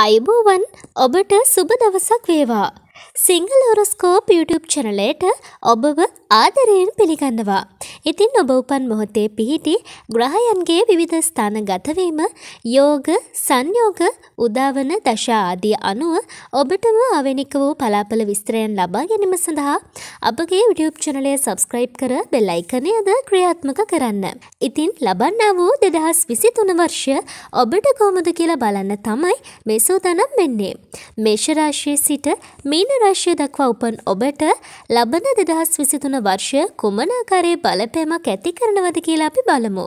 අයිබෝවන් ඔබට සුබ දවසක් වේවා. සිංහල ඔරස්කෝප් YouTube චනලයට ඔබව ආදරයෙන් පිළිගන්නවා. ඉතින් ඔබ උපන් මොහොතේ පිහිටි ග්‍රහයන්ගේ විවිධ ස්ථාන ගතවීම යෝග සංයෝග උදාවන දශා ආදී අනුව ඔබටම අවැනික වූ පලාපල විස්තරයන් ලබා ගැනීම සඳහා අපගේ YouTube චැනලය සබස්ක්‍රයිබ් කර බෙල් අයිකනයද ක්‍රියාත්මක කරන්න. ඉතින් ලබන්නා වූ දෙදහස් විසි තුන වර්ෂය ඔබට කොහොමද කියලා බලන්න තමයි මේ සූදානම් වෙන්නේ. මේෂරාශයේ සිට මීන රාශිය දක්වා උපන් ඔබට ලබන දෙදහස් විසිතුන වර්ෂය කුමනාකාරයේ බලප බලපෑමක් ඇති කරනවද කියලා අපි බලමු.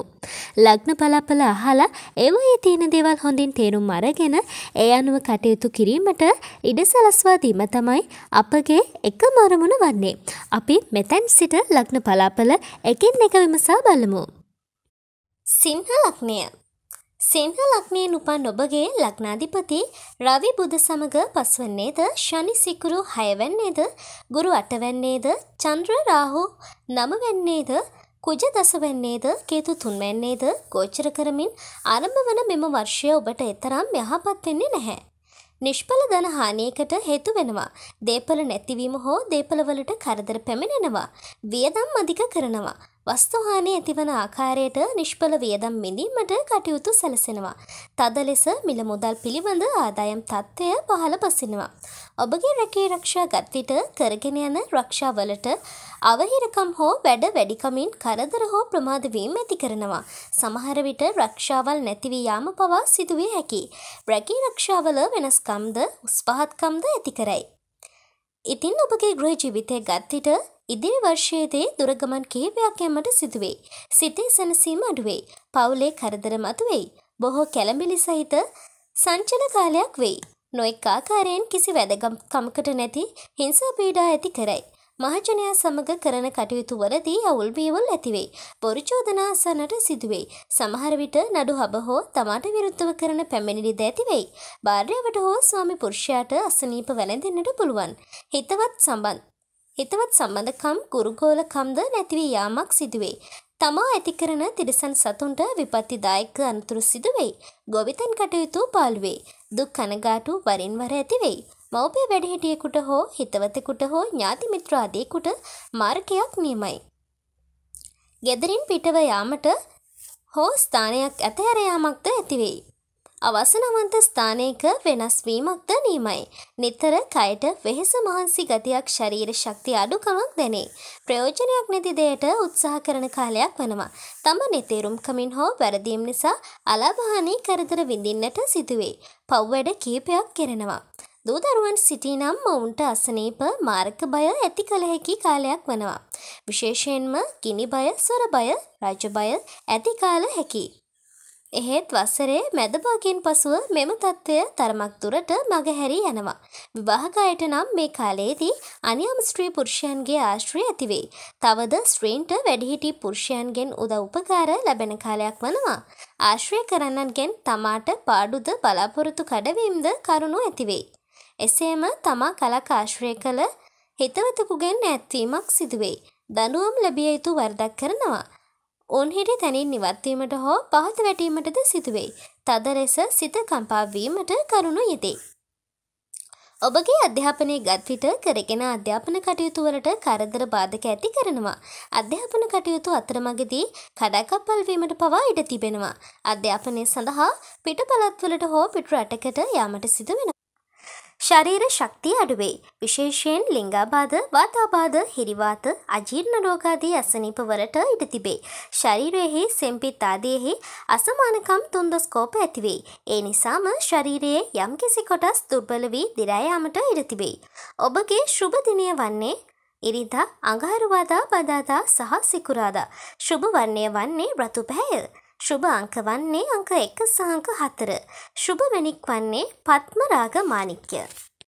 ලග්න පලාපල අහලා ඒවයේ තියෙන දේවල් හොඳින් තේරුම් අරගෙන ඒ අනුව කටයුතු කිරීමට ඉඩ සලස්වා දීම තමයි අපගේ එකම අරමුණ වන්නේ. අපි මෙතැන් සිට ලග්න පලාපල එකින් එක විමසා බලමු. සිංහ ලග්නය සිංහ ලක්නයෙන් උපන් ඔබගේ ලක්නාධිපති රවි බුද සමග පස්වන්නේද ශනි සිකුරු හයවැන්නේද ගුරු අටවැන්නේද චන්ද්‍ර රාහු නමවැන්නේද කුජ දසවැන්නේද කේතු තුන්වැන්නේද ගෝචර කරමින් ආරම්භ වන මෙම වර්ෂය ඔබට එතරම් යහපත් වෙන්නේ නැහැ. නිෂ්ඵල ධන හානියකට හේතු වෙනවා. දේපල නැතිවීම හෝ දේපලවලට කරදර පැමිණෙනවා. වියදම් අධික කරනවා. වස්තුහානි ඇතිවන ආකාරයට නිෂ්ඵල වියදම් මිඳීමට කටයුතු සැලසෙනවා. තද ලෙස මිල මුදල් පිළිබඳ ආදායම් තත්ත්වය පහළ බසිනවා. ඔබගේ රැකේ රක්ෂා ගත්විට කරගෙන යන රක්ෂාවලට අවහිරකම් හෝ වැඩ වැඩිකමින් කරදර හෝ ප්‍රමාදවීම ඇති කරනවා. සමහර විට රක්ෂාවල් නැතිවී යාම පවා සිදුවිය හැකි. රැකේ රක්ෂාවල වෙනස්කම්ද උස්පහත්කම්ද ඇති කරයි. ඉතින් ඔබගේ ගෘහ ජීවිතය ගත්විට ඉදිරි වර්ෂයේදී දුරගමන් කිහිපයක් යෑමට සිදුවේ. සිතේ සැනසීම අඩුවේ. පවුලේ කරදර මතුවෙයි. බොහෝ කැළඹිලි සහිත සංචල කාලයක් වෙයි. නොඑක ආකාරයෙන් කිසි වැදගත්කමකට නැති හිංසා පීඩා ඇති කරයි. මහජනයා සමග කරන කටයුතු වලදී අවුල් බියවුල් ඇතිවේ. පොරිචෝදනා අසන්නට සිදුවේ. සමහර විට නඩු හබ හෝ තමාට විරුද්ධව කරන පැමිණිලිද ඇතිවෙයි. භාර්යාවට හෝ ස්වාමි පුරුෂයාට අසනීප වැළඳෙන්නට පුළුවන්. හිතවත් සම්බන්ධ එතවත් සම්බන්ධකම් ගුරුගෝලකම්ද නැතිවී යාමක් සිදුවේ. තමා ඇති කරන තිරිසන් සතුන්ට විපත්තිදායක අනතුරු සිදුවෙයි. ගොවිතැන් කටයුතු පාළුවේ. දුක් කනගාටු වරින් වර ඇතිවෙයි. මව්පිය වැඩිහිටියෙකුට හෝ හිතවතෙකුට හෝ ඥාති මිත්‍රාදීකුට මාර්ගයක් නියමයි. ගෙදරින් පිටව යාමට හෝ ස්ථානයක් ඇතහැර යාමක්ද ඇතිවෙයි. අවසනවන්ත ස්ථානයක වෙනස් වීමක්ද නීමයි. නිතර කයට වෙහෙස මහන්සි ගතියක් ශරීර ශක්තිය අඩුකමක් දැනේ. ප්‍රයෝජනයක් නැති දෙයට උත්සාහ කරන කාලයක් වෙනවා. තම නිතේරුම්කමින් හෝ වැරදීම් නිසා අලාභහානි කරදර විඳින්නට සිදුවේ. පව්වැඩ කීපයක් කෙරෙනවා. දූදරුවන් සිටිනම් මොවුන්ට අසනීප මාර්ක බය ඇති කළ හැකි කාලයක් වනවා. විශේෂයෙන්ම ගිනි බය, සොර බය, රජ බය ඇති කාල හැකි. එහෙත් වසරේ මැදභාගයෙන් පසුව මෙම තත්ත්වය තරමක් දුරට මගහැරී යනවා. විවාහකයට නම් මේ කාලයේදී අනියම් ස්ත්‍රී පුරුෂයන්ගේ ආශ්‍රය ඇතිවෙයි. තවද ස්ත්‍රීන්ට වැඩිහිටි පුරුෂයන්ගෙන් උදව් උපකාර ලැබෙන කාලයක් වනවා. ආශ්‍රය කරන්නන්ගෙන් තමාට පාඩුද බලාපොරොත්තු කඩවීම්ද කරුණු ඇතිවෙයි. එසේම තමා කලක ආශ්‍රය කළ හිතවතකුගෙන් නැත්වීමක් සිදුවෙයි. දනුවම් ලැබිය යුතු වරදක් කරනවා. උන්හිට තැනින් නිවත්වීමට හෝ පහත වැටීමටද සිදුවෙයි. තද ලෙස සිත කම්පාවීමට කරුණු යෙදේ. ඔබගේ අධ්‍යාපනය ගත්විට කරගෙන අධ්‍යාපන කටයුතුවලට කරදර බාධක ඇති කරනවා. අධ්‍යාපන කටයුතු අතරමගදී කඩකප්පල්වීමට පවා ඉඩ තිබෙනවා. අධ්‍යාපනය සඳහා පිට පලත්වලට හෝ පිට රටකට යාමට සිදුවෙන. ශරීර ශක්තිය අඩුවේ. විශේෂයෙන් ලිංගාබාධ, වාතාබාධ, හිරිවාත, අජීර්ණ රෝගාදී අසනීප වලට ඉඩ තිබේ. ශරීරයෙහි සෙම්පිත් ආදීෙහි අසමානකම් තුන්දොස්කෝප ඇතිවේ. ඒ නිසාම ශරීරයේ යම්කිසි කොටස් දුර්බල වී දිරා යාමට ඉඩ තිබේ. ඔබගේ සුබ දිනය වන්නේ ඉරිදා අඟහරුවාදා බදාදා සහ සිකුරාදා. සුබ වර්ණය වන්නේ රතු පැහැය. ශුභ අංක වන්නේ අංක 1 සහ අංක 4. ශුභ මණික් වන්නේ පත්මරාග මාණික්ය.